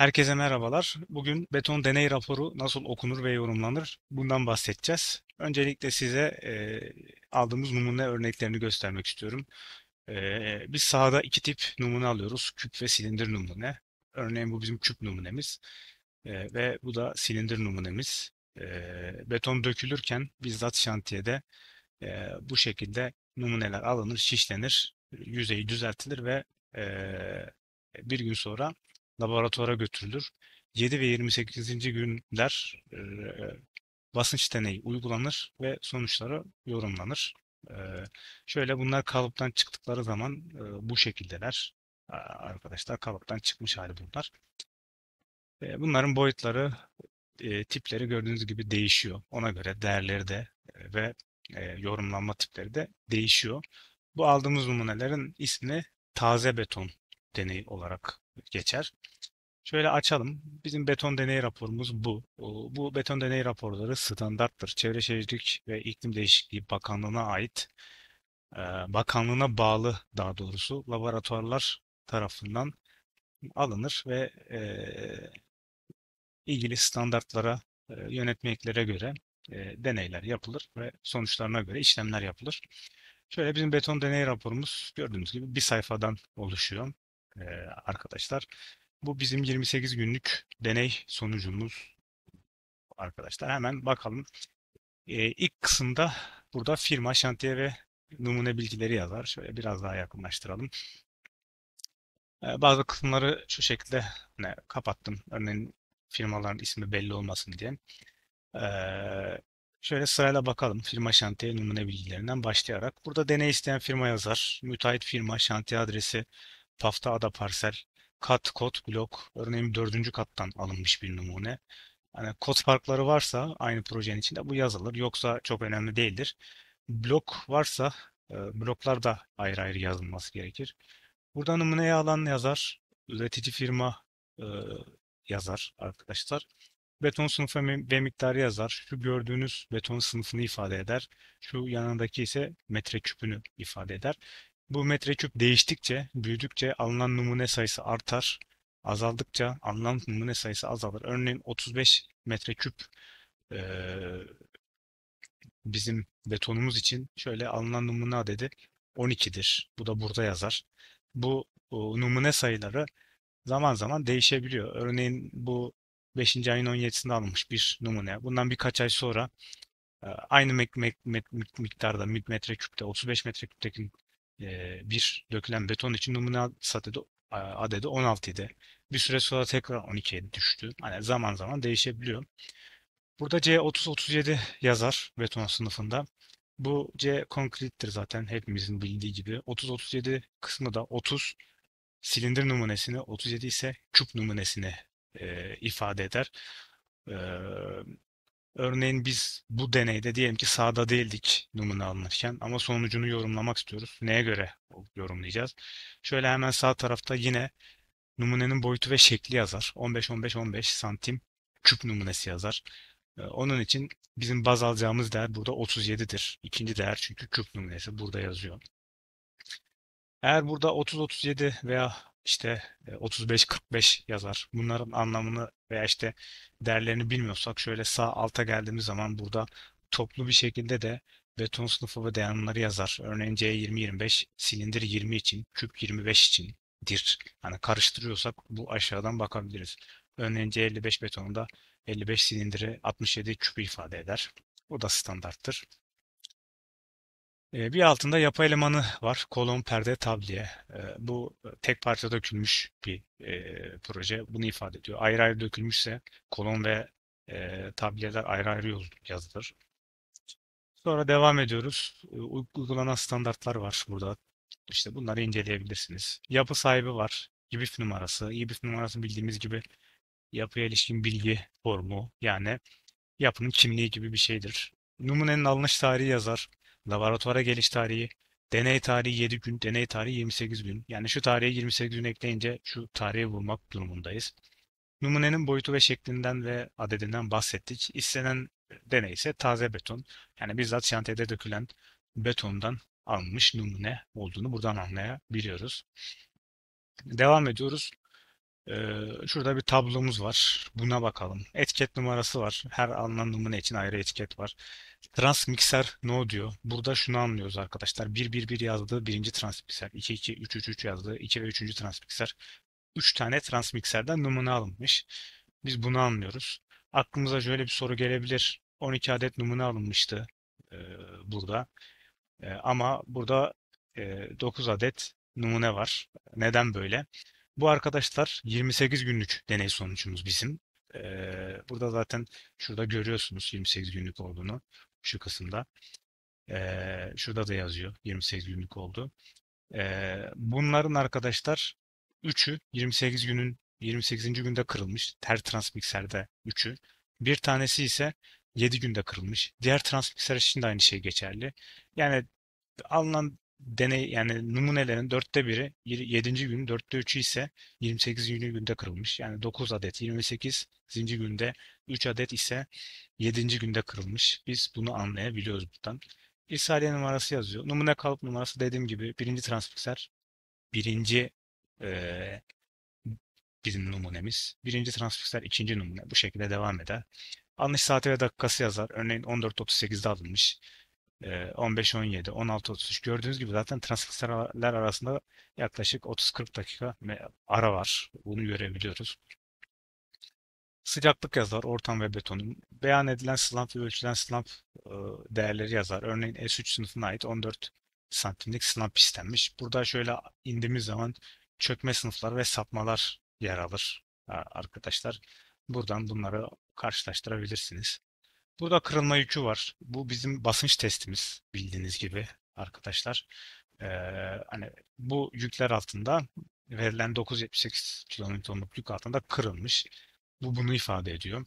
Herkese merhabalar. Bugün beton deney raporu nasıl okunur ve yorumlanır bundan bahsedeceğiz. Öncelikle size e, aldığımız numune örneklerini göstermek istiyorum. E, biz sahada iki tip numune alıyoruz. Küp ve silindir numune. Örneğin bu bizim küp numunemiz e, ve bu da silindir numunemiz. E, beton dökülürken bizzat şantiyede e, bu şekilde numuneler alınır, şişlenir, yüzeyi düzeltilir ve e, bir gün sonra laboratuvara götürülür. 7 ve 28. günler e, basınç deneyi uygulanır ve sonuçları yorumlanır. E, şöyle bunlar kalıptan çıktıkları zaman e, bu şekildeler. arkadaşlar kalıptan çıkmış hali bunlar. E, bunların boyutları, e, tipleri gördüğünüz gibi değişiyor. Ona göre değerleri de e, ve e, yorumlanma tipleri de değişiyor. Bu aldığımız numunelerin ismi taze beton deneyi olarak geçer. Şöyle açalım. Bizim beton deney raporumuz bu. Bu beton deney raporları standarttır. Çevre Şehircilik ve İklim Değişikliği Bakanlığı'na ait, e, bakanlığına bağlı daha doğrusu laboratuvarlar tarafından alınır ve e, ilgili standartlara, e, yönetmeliklere göre deneyler yapılır ve sonuçlarına göre işlemler yapılır. Şöyle bizim beton deney raporumuz gördüğünüz gibi bir sayfadan oluşuyor arkadaşlar. Bu bizim 28 günlük deney sonucumuz arkadaşlar. Hemen bakalım. Ee, ilk kısımda burada firma, şantiye ve numune bilgileri yazar. Şöyle biraz daha yakınlaştıralım. Ee, bazı kısımları şu şekilde hani, kapattım. Örneğin firmaların ismi belli olmasın diye. Ee, Şöyle sırayla bakalım firma şantiye numune bilgilerinden başlayarak. Burada deney isteyen firma yazar, müteahhit firma, şantiye adresi, pafta ada parsel, kat, kod, blok, örneğin dördüncü kattan alınmış bir numune. Yani kod farkları varsa aynı projenin içinde bu yazılır. Yoksa çok önemli değildir. Blok varsa e, bloklar da ayrı ayrı yazılması gerekir. Burada numuneye alan yazar, üretici firma e, yazar arkadaşlar. Beton sınıfı ve miktarı yazar. Şu gördüğünüz beton sınıfını ifade eder. Şu yanındaki ise metre küpünü ifade eder. Bu metreküp değiştikçe, büyüdükçe alınan numune sayısı artar. Azaldıkça alınan numune sayısı azalır. Örneğin 35 metreküp e, bizim betonumuz için şöyle alınan numune adedi 12'dir. Bu da burada yazar. Bu o, numune sayıları zaman zaman değişebiliyor. Örneğin bu 5. ayın 17'sinde alınmış bir numune. Bundan birkaç ay sonra e, aynı miktarda metreküpte 35 metreküpteki e, bir dökülen beton için numune adedi, adedi 16 idi. Bir süre sonra tekrar 12'ye düştü. Hani zaman zaman değişebiliyor. Burada C3037 yazar beton sınıfında. Bu C konkrittir zaten hepimizin bildiği gibi. 30-37 kısmı da 30 silindir numunesini, 37 ise küp numunesini e, ifade eder. E, Örneğin biz bu deneyde diyelim ki sağda değildik numune alınırken ama sonucunu yorumlamak istiyoruz. Neye göre yorumlayacağız? Şöyle hemen sağ tarafta yine numunenin boyutu ve şekli yazar. 15-15-15 santim küp numunesi yazar. Ee, onun için bizim baz alacağımız değer burada 37'dir. İkinci değer çünkü küp numunesi burada yazıyor. Eğer burada 30-37 veya işte 35-45 e, yazar. Bunların anlamını veya işte değerlerini bilmiyorsak şöyle sağ alta geldiğimiz zaman burada toplu bir şekilde de beton sınıfı ve dayanımları yazar. Örneğin C20-25, silindir 20 için, küp 25 için dir. Yani karıştırıyorsak bu aşağıdan bakabiliriz. Örneğin C55 betonunda 55 silindiri 67 küpü ifade eder. O da standarttır. Ee, bir altında yapı elemanı var. Kolon, perde, tabliye. Ee, bu tek parça dökülmüş bir e, proje. Bunu ifade ediyor. Ayrı ayrı dökülmüşse kolon ve e, tabliyeler ayrı ayrı yazılır. Sonra devam ediyoruz. Ee, uygulanan standartlar var burada. İşte bunları inceleyebilirsiniz. Yapı sahibi var. İBİF numarası. İBİF numarası bildiğimiz gibi yapıya ilişkin bilgi formu. Yani yapının kimliği gibi bir şeydir. Numunenin alınış tarihi yazar laboratuvara geliş tarihi, deney tarihi 7 gün, deney tarihi 28 gün. Yani şu tarihe 28 gün ekleyince şu tarihi bulmak durumundayız. Numunenin boyutu ve şeklinden ve adedinden bahsettik. İstenen deney ise taze beton. Yani bizzat şantiyede dökülen betondan alınmış numune olduğunu buradan anlayabiliyoruz. Devam ediyoruz. Ee, şurada bir tablomuz var. Buna bakalım. Etiket numarası var. Her alınan numune için ayrı etiket var. Transmixer mikser no diyor. Burada şunu anlıyoruz arkadaşlar. 1 1 1 yazdı birinci transmixer, 2 2 3 3 3 yazdı 2 ve 3. transmixer. 3 tane transmixerden numune alınmış. Biz bunu anlıyoruz. Aklımıza şöyle bir soru gelebilir. 12 adet numune alınmıştı e, burada. E, ama burada e, 9 adet numune var. Neden böyle? Bu arkadaşlar 28 günlük deney sonucumuz bizim. Ee, burada zaten şurada görüyorsunuz 28 günlük olduğunu şu kısımda. Ee, şurada da yazıyor. 28 günlük oldu. Ee, bunların arkadaşlar 3'ü 28 günün 28. günde kırılmış. ter transmikserde 3'ü. Bir tanesi ise 7 günde kırılmış. Diğer transmiksler için de aynı şey geçerli. Yani alınan deney yani numunelerin dörtte biri 7. gün dörtte üçü ise 28. günde kırılmış. Yani 9 adet 28. günde 3 adet ise 7. günde kırılmış. Biz bunu anlayabiliyoruz buradan. İrsaliye numarası yazıyor. Numune kalıp numarası dediğim gibi birinci transfer birinci e, bizim numunemiz. Birinci transfer ikinci numune. Bu şekilde devam eder. Alınış saati ve dakikası yazar. Örneğin 14.38'de alınmış. 15-17, 16-33 gördüğünüz gibi zaten trafik arasında yaklaşık 30-40 dakika ara var. Bunu görebiliyoruz. Sıcaklık yazar, ortam ve betonun. Beyan edilen slamp ve ölçülen slamp değerleri yazar. Örneğin S3 sınıfına ait 14 santimlik slamp istenmiş. Burada şöyle indiğimiz zaman çökme sınıfları ve sapmalar yer alır arkadaşlar. Buradan bunları karşılaştırabilirsiniz. Burada kırılma yükü var. Bu bizim basınç testimiz bildiğiniz gibi arkadaşlar. Ee, hani bu yükler altında verilen 978 kilonewtonluk yük altında kırılmış. Bu bunu ifade ediyor.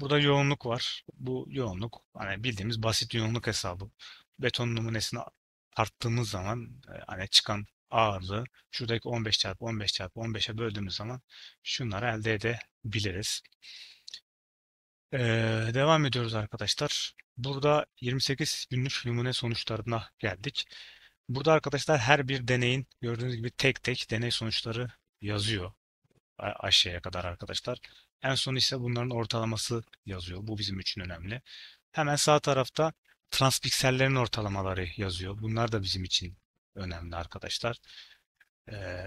Burada yoğunluk var. Bu yoğunluk hani bildiğimiz basit yoğunluk hesabı. Beton numunesini arttığımız zaman e, hani çıkan ağırlığı şuradaki 15 çarpı 15 çarpı 15'e böldüğümüz zaman şunları elde edebiliriz. Ee, devam ediyoruz arkadaşlar. Burada 28 günlük numune sonuçlarına geldik. Burada arkadaşlar her bir deneyin gördüğünüz gibi tek tek deney sonuçları yazıyor aşağıya kadar arkadaşlar. En son ise bunların ortalaması yazıyor. Bu bizim için önemli. Hemen sağ tarafta transpiksellerin ortalamaları yazıyor. Bunlar da bizim için önemli arkadaşlar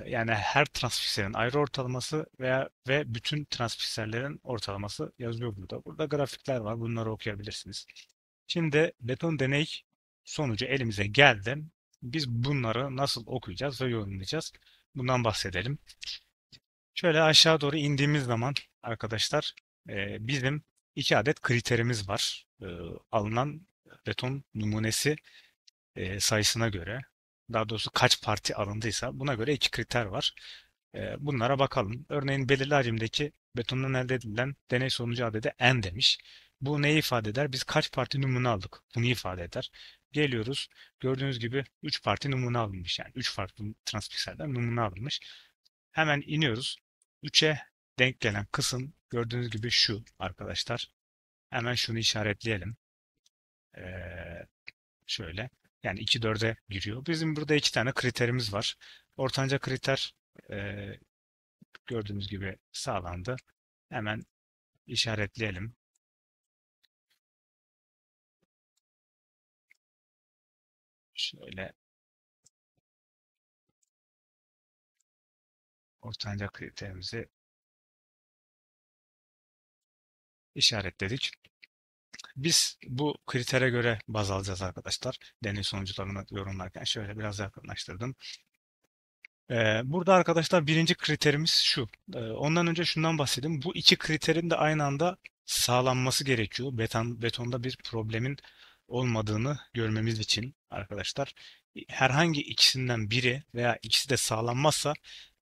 yani her transfikserin ayrı ortalaması veya ve bütün transfikserlerin ortalaması yazıyor burada. Burada grafikler var. Bunları okuyabilirsiniz. Şimdi beton deney sonucu elimize geldi. Biz bunları nasıl okuyacağız ve yorumlayacağız? Bundan bahsedelim. Şöyle aşağı doğru indiğimiz zaman arkadaşlar bizim iki adet kriterimiz var. alınan beton numunesi sayısına göre daha doğrusu kaç parti alındıysa buna göre iki kriter var. Ee, bunlara bakalım. Örneğin belirli hacimdeki betondan elde edilen deney sonucu adede n demiş. Bu neyi ifade eder? Biz kaç parti numune aldık? Bunu ifade eder. Geliyoruz. Gördüğünüz gibi 3 parti numune alınmış. Yani 3 farklı transpikselden numune alınmış. Hemen iniyoruz. 3'e denk gelen kısım gördüğünüz gibi şu arkadaşlar. Hemen şunu işaretleyelim. Ee, şöyle. Yani 2-4'e giriyor. Bizim burada iki tane kriterimiz var. Ortanca kriter e, gördüğünüz gibi sağlandı. Hemen işaretleyelim. Şöyle ortanca kriterimizi işaretledik. Biz bu kritere göre baz alacağız arkadaşlar. Deney sonuçlarını yorumlarken şöyle biraz yakınlaştırdım. Ee, burada arkadaşlar birinci kriterimiz şu. Ee, ondan önce şundan bahsedeyim. Bu iki kriterin de aynı anda sağlanması gerekiyor. Beton, betonda bir problemin olmadığını görmemiz için arkadaşlar. Herhangi ikisinden biri veya ikisi de sağlanmazsa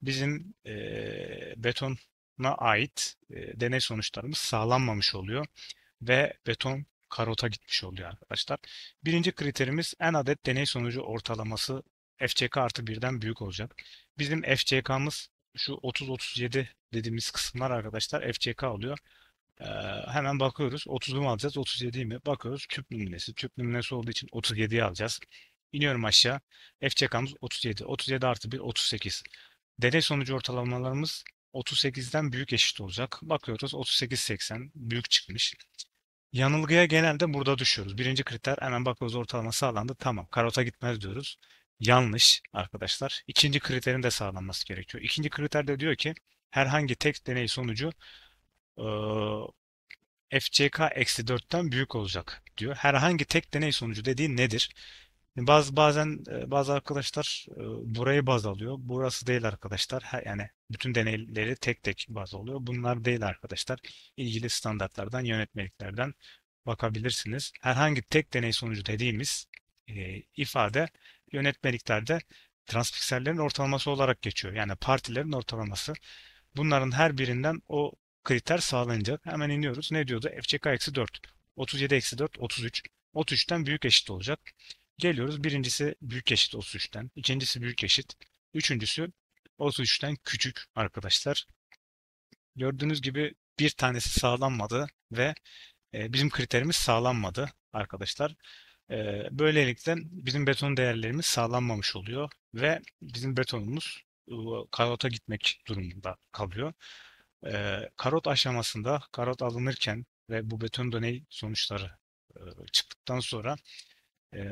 bizim e, betona ait e, deney sonuçlarımız sağlanmamış oluyor ve beton karota gitmiş oluyor arkadaşlar. Birinci kriterimiz en adet deney sonucu ortalaması FCK artı birden büyük olacak. Bizim FCK'mız şu 30-37 dediğimiz kısımlar arkadaşlar FCK oluyor. Ee, hemen bakıyoruz. 30'u mu alacağız? 37 mi? Bakıyoruz. Küp numunesi. Küp numunesi olduğu için 37'yi alacağız. İniyorum aşağı. FCK'mız 37. 37 artı 1 38. Deney sonucu ortalamalarımız 38'den büyük eşit olacak. Bakıyoruz 38.80 büyük çıkmış. Yanılgıya genelde burada düşüyoruz. Birinci kriter hemen bakıyoruz ortalama sağlandı. Tamam karota gitmez diyoruz. Yanlış arkadaşlar. İkinci kriterin de sağlanması gerekiyor. İkinci kriter de diyor ki herhangi tek deney sonucu e, FCK eksi 4'ten büyük olacak diyor. Herhangi tek deney sonucu dediği nedir? baz bazen e, bazı arkadaşlar e, burayı baz alıyor. Burası değil arkadaşlar. Her, yani bütün deneyleri tek tek baz alıyor. Bunlar değil arkadaşlar. İlgili standartlardan, yönetmeliklerden bakabilirsiniz. Herhangi tek deney sonucu dediğimiz e, ifade yönetmeliklerde transpiksellerin ortalaması olarak geçiyor. Yani partilerin ortalaması. Bunların her birinden o kriter sağlanacak. Hemen iniyoruz. Ne diyordu? FCK-4. 37-4, 33. 33'ten büyük eşit olacak. Geliyoruz birincisi büyük eşit o suçtan. ikincisi büyük eşit. Üçüncüsü o suçtan küçük arkadaşlar. Gördüğünüz gibi bir tanesi sağlanmadı ve e, bizim kriterimiz sağlanmadı arkadaşlar. E, böylelikle bizim beton değerlerimiz sağlanmamış oluyor ve bizim betonumuz e, karota gitmek durumunda kalıyor. Karot aşamasında karot alınırken ve bu beton döney sonuçları çıktıktan sonra e,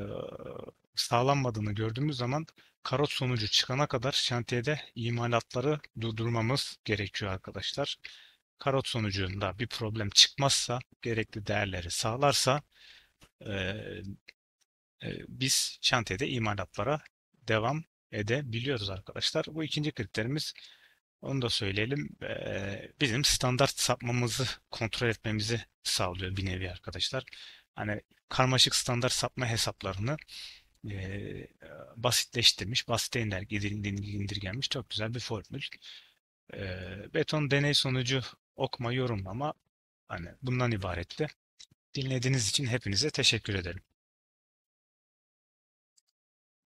sağlanmadığını gördüğümüz zaman karot sonucu çıkana kadar şantiyede imalatları durdurmamız gerekiyor arkadaşlar. Karot sonucunda bir problem çıkmazsa, gerekli değerleri sağlarsa e, e, biz şantiyede imalatlara devam edebiliyoruz arkadaşlar. Bu ikinci kriterimiz. Onu da söyleyelim. bizim standart sapmamızı kontrol etmemizi sağlıyor bir nevi arkadaşlar hani karmaşık standart sapma hesaplarını e, basitleştirmiş, basite indirgenmiş çok güzel bir formül. E, beton deney sonucu okuma, yorumlama hani bundan ibaretti. Dinlediğiniz için hepinize teşekkür ederim.